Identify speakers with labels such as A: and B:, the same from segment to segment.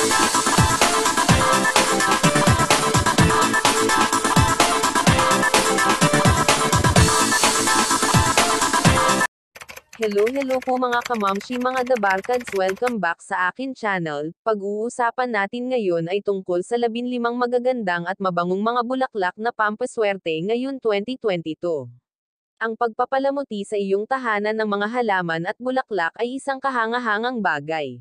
A: Hello hello po mga kamamshi mga dabarkads welcome back sa akin channel. Pag-uusapan natin ngayon ay tungkol sa 15 magagandang at mabangong mga bulaklak na pampaswerte ngayon 2022. Ang pagpapalamuti sa iyong tahanan ng mga halaman at bulaklak ay isang kahangahangang bagay.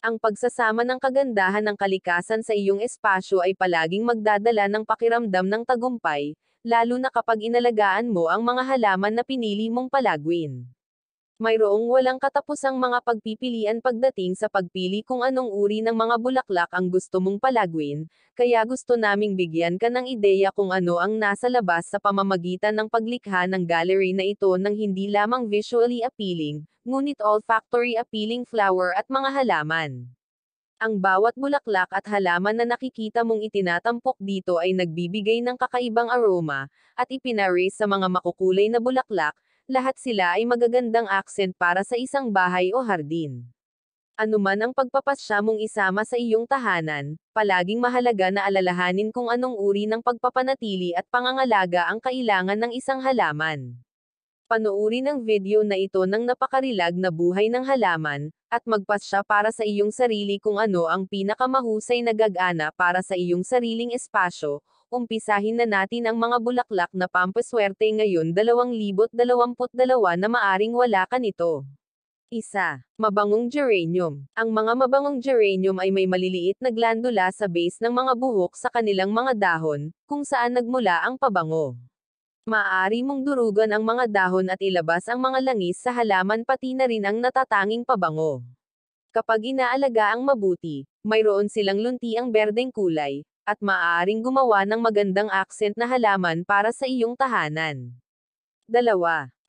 A: Ang pagsasama ng kagandahan ng kalikasan sa iyong espasyo ay palaging magdadala ng pakiramdam ng tagumpay, lalo na kapag inalagaan mo ang mga halaman na pinili mong palaguin mayroong walang katapusang mga pagpipilian pagdating sa pagpili kung anong uri ng mga bulaklak ang gusto mong palaguin, kaya gusto naming bigyan ka ng ideya kung ano ang nasa labas sa pamamagitan ng paglikha ng gallery na ito ng hindi lamang visually appealing, ngunit olfactory appealing flower at mga halaman. Ang bawat bulaklak at halaman na nakikita mong itinatampok dito ay nagbibigay ng kakaibang aroma, at ipinarase sa mga makukulay na bulaklak, lahat sila ay magagandang accent para sa isang bahay o hardin. Anuman ang pagpapasya mong isama sa iyong tahanan, palaging mahalaga na alalahanin kung anong uri ng pagpapanatili at pangangalaga ang kailangan ng isang halaman panuuri ng video na ito ng napakarilag na buhay ng halaman, at magpasya para sa iyong sarili kung ano ang pinakamahusay na gagana para sa iyong sariling espasyo, umpisahin na natin ang mga bulaklak na pampaswerte ngayon 2022 na maaring wala ka nito. Isa, mabangong geranium. Ang mga mabangong geranium ay may maliliit na glandula sa base ng mga buhok sa kanilang mga dahon, kung saan nagmula ang pabango. Maaari mong durugan ang mga dahon at ilabas ang mga langis sa halaman pati na rin ang natatanging pabango. Kapag inaalaga ang mabuti, mayroon silang lunti ang berdeng kulay, at maaaring gumawa ng magandang accent na halaman para sa iyong tahanan. 2.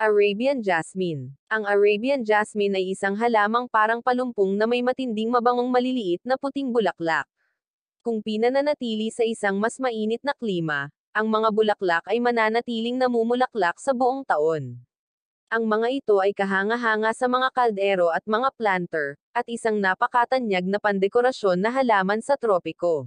A: Arabian Jasmine. Ang Arabian Jasmine ay isang halamang parang palumpong na may matinding mabangong maliliit na puting bulaklak. Kung pinananatili sa isang mas mainit na klima, ang mga bulaklak ay mananatiling namumulaklak sa buong taon. Ang mga ito ay kahanga-hanga sa mga kaldero at mga planter, at isang napakatanyag na pandekorasyon na halaman sa tropiko.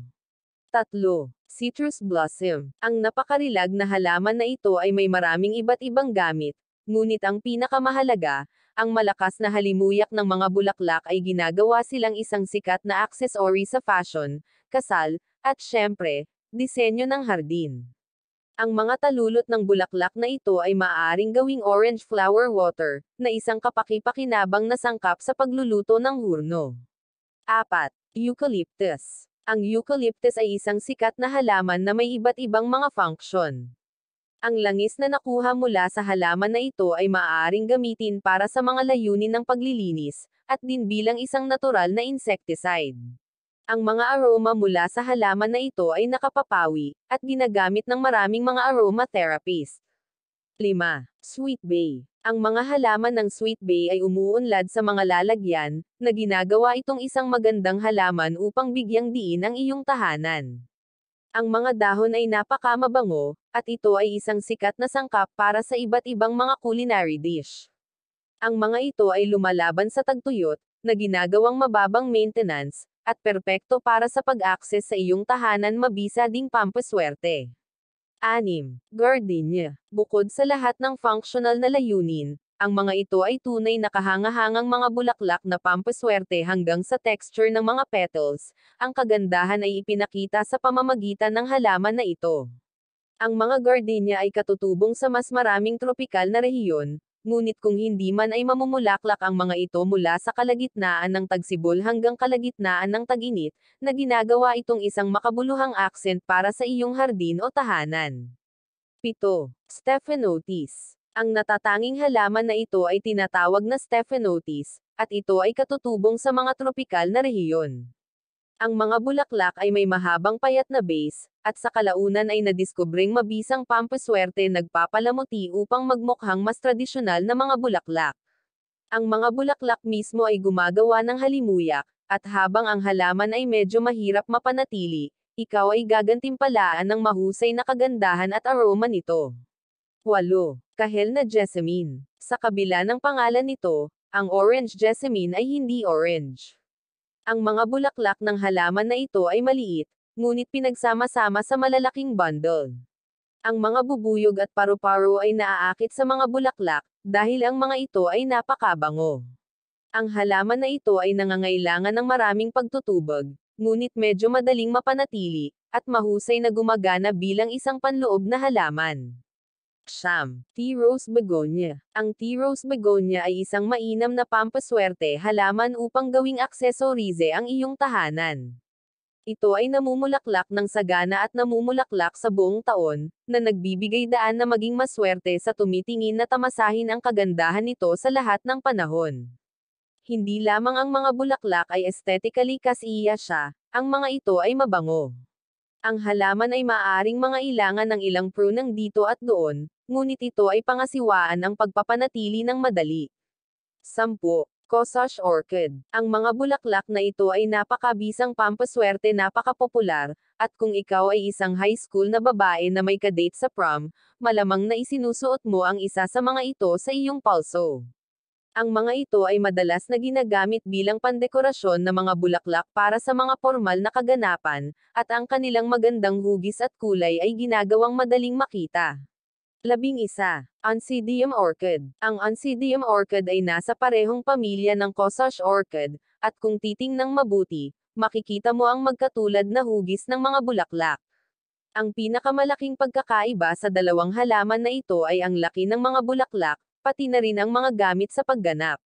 A: Tatlo, citrus blossom. Ang napakarilag na halaman na ito ay may maraming iba't ibang gamit, ngunit ang pinakamahalaga, ang malakas na halimuyak ng mga bulaklak ay ginagawa silang isang sikat na accessory sa fashion, kasal, at syempre, disenyo ng hardin. Ang mga talulot ng bulaklak na ito ay maaaring gawing orange flower water, na isang kapakipakinabang na sangkap sa pagluluto ng hurno. 4. Eucalyptus ang eucalyptus ay isang sikat na halaman na may iba't ibang mga function. Ang langis na nakuha mula sa halaman na ito ay maaaring gamitin para sa mga layunin ng paglilinis, at din bilang isang natural na insecticide. Ang mga aroma mula sa halaman na ito ay nakapapawi, at ginagamit ng maraming mga aromatherapist. 5. Sweet Bay ang mga halaman ng Sweet Bay ay umuunlad sa mga lalagyan, na ginagawa itong isang magandang halaman upang bigyang diin ang iyong tahanan. Ang mga dahon ay napakamabango, at ito ay isang sikat na sangkap para sa iba't ibang mga culinary dish. Ang mga ito ay lumalaban sa tagtuyot, na ginagawang mababang maintenance, at perpekto para sa pag-access sa iyong tahanan mabisa ding pampaswerte. 6. Gardenia. Bukod sa lahat ng functional na layunin, ang mga ito ay tunay na kahangahangang mga bulaklak na pampaswerte hanggang sa texture ng mga petals. Ang kagandahan ay ipinakita sa pamamagitan ng halaman na ito. Ang mga gardenia ay katutubong sa mas maraming tropikal na rehiyon, Ngunit kung hindi man ay mamumulaklak ang mga ito mula sa kalagitnaan ng tagsibol hanggang kalagitnaan ng taginit, na ginagawa itong isang makabuluhang accent para sa iyong hardin o tahanan. 7. Stephanotis. Ang natatanging halaman na ito ay tinatawag na Stephanotis, at ito ay katutubong sa mga tropikal na rehiyon. Ang mga bulaklak ay may mahabang payat na base, at sa kalaunan ay nadiskubring mabisang pampaswerte nagpapalamuti upang magmukhang mas tradisyonal na mga bulaklak. Ang mga bulaklak mismo ay gumagawa ng halimuyak, at habang ang halaman ay medyo mahirap mapanatili, ikaw ay gagantimpalaan ng mahusay na kagandahan at aroma nito. 8. Kahel na Jessamine. Sa kabila ng pangalan nito, ang orange jessamine ay hindi orange. Ang mga bulaklak ng halaman na ito ay maliit, ngunit pinagsama-sama sa malalaking bundle. Ang mga bubuyog at paru-paro ay naaakit sa mga bulaklak, dahil ang mga ito ay napakabango. Ang halaman na ito ay nangangailangan ng maraming pagtutubag, ngunit medyo madaling mapanatili, at mahusay na gumagana bilang isang panloob na halaman. Siyam, Tea Rose Begonia. Ang Tea Rose Begonia ay isang mainam na pampaswerte halaman upang gawing aksesorize ang iyong tahanan. Ito ay namumulaklak ng sagana at namumulaklak sa buong taon, na nagbibigay daan na maging maswerte sa tumitingin na tamasahin ang kagandahan nito sa lahat ng panahon. Hindi lamang ang mga bulaklak ay aesthetically kasiya siya, ang mga ito ay mabango ang halaman ay maaring mga ilangan ng ilang prunang dito at doon, Ngunit ito ay pangasiwaan ang pagpapanatili ng madali. 10. Cossash Orchid. Ang mga bulaklak na ito ay napakabisang pampaswerte napakapopular, at kung ikaw ay isang high school na babae na may kadate sa prom, malamang na isinusuot mo ang isa sa mga ito sa iyong palso. Ang mga ito ay madalas na ginagamit bilang pandekorasyon ng mga bulaklak para sa mga formal na kaganapan, at ang kanilang magandang hugis at kulay ay ginagawang madaling makita. Labing isa. Oncidium orchid. Ang Oncidium orchid ay nasa parehong pamilya ng Cossage orchid, at kung titingnang mabuti, makikita mo ang magkatulad na hugis ng mga bulaklak. Ang pinakamalaking pagkakaiba sa dalawang halaman na ito ay ang laki ng mga bulaklak, pati na rin ang mga gamit sa pagganap.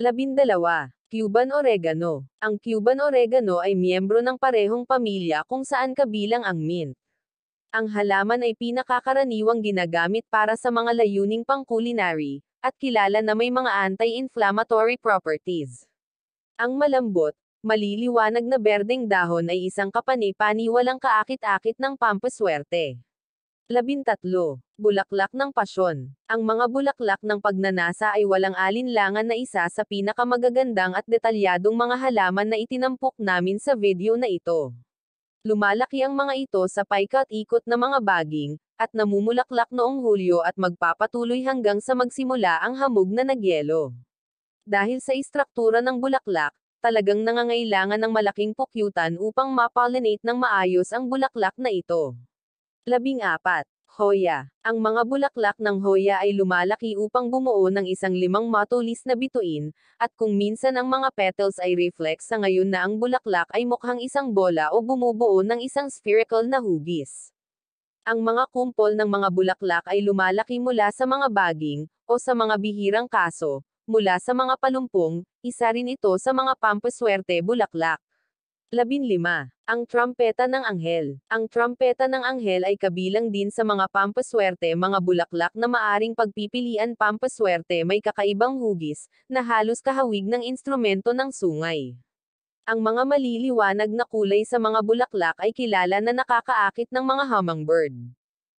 A: Labindalawa. Cuban oregano. Ang Cuban oregano ay miyembro ng parehong pamilya kung saan kabilang ang mint. Ang halaman ay pinakakaraniwang ginagamit para sa mga layuning pang-culinary, at kilala na may mga anti-inflammatory properties. Ang malambot, maliliwanag na berdeng dahon ay isang kapani-paniwalang kaakit-akit ng pampaswerte. 13. Bulaklak ng pasyon. Ang mga bulaklak ng pagnanasa ay walang alinlangan na isa sa pinakamagagandang at detalyadong mga halaman na itinampok namin sa video na ito. Lumalaki ang mga ito sa paikat-ikot na mga baging, at namumulaklak noong Hulyo at magpapatuloy hanggang sa magsimula ang hamog na nagyelo. Dahil sa istruktura ng bulaklak, talagang nangangailangan ng malaking pukyutan upang mapollinate ng maayos ang bulaklak na ito. Labing apat. Hoya. Ang mga bulaklak ng Hoya ay lumalaki upang bumuo ng isang limang matulis na bituin, at kung minsan ang mga petals ay reflex sa ngayon na ang bulaklak ay mukhang isang bola o bumubuo ng isang spherical na hugis ang mga kumpol ng mga bulaklak ay lumalaki mula sa mga baging, o sa mga bihirang kaso, mula sa mga palumpong, isa rin ito sa mga pampaswerte bulaklak. 15. Ang trumpeta ng anghel. Ang trumpeta ng anghel ay kabilang din sa mga pampaswerte mga bulaklak na maaring pagpipilian pampaswerte may kakaibang hugis, na halos kahawig ng instrumento ng sungay. Ang mga maliliwanag na kulay sa mga bulaklak ay kilala na nakakaakit ng mga hummingbird.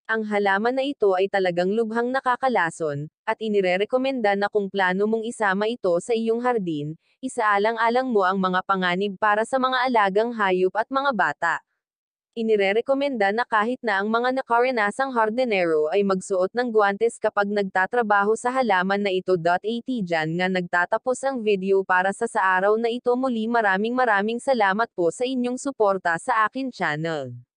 A: Ang halaman na ito ay talagang lubhang nakakalason, at inirerekomenda na kung plano mong isama ito sa iyong hardin, isaalang-alang mo ang mga panganib para sa mga alagang hayop at mga bata. Inirerekomenda na kahit na ang mga nakaranasang hardinero ay magsuot ng guantes kapag nagtatrabaho sa halaman na ito. At dyan nga nagtatapos ang video para sa sa araw na ito muli maraming maraming salamat po sa inyong suporta sa akin channel.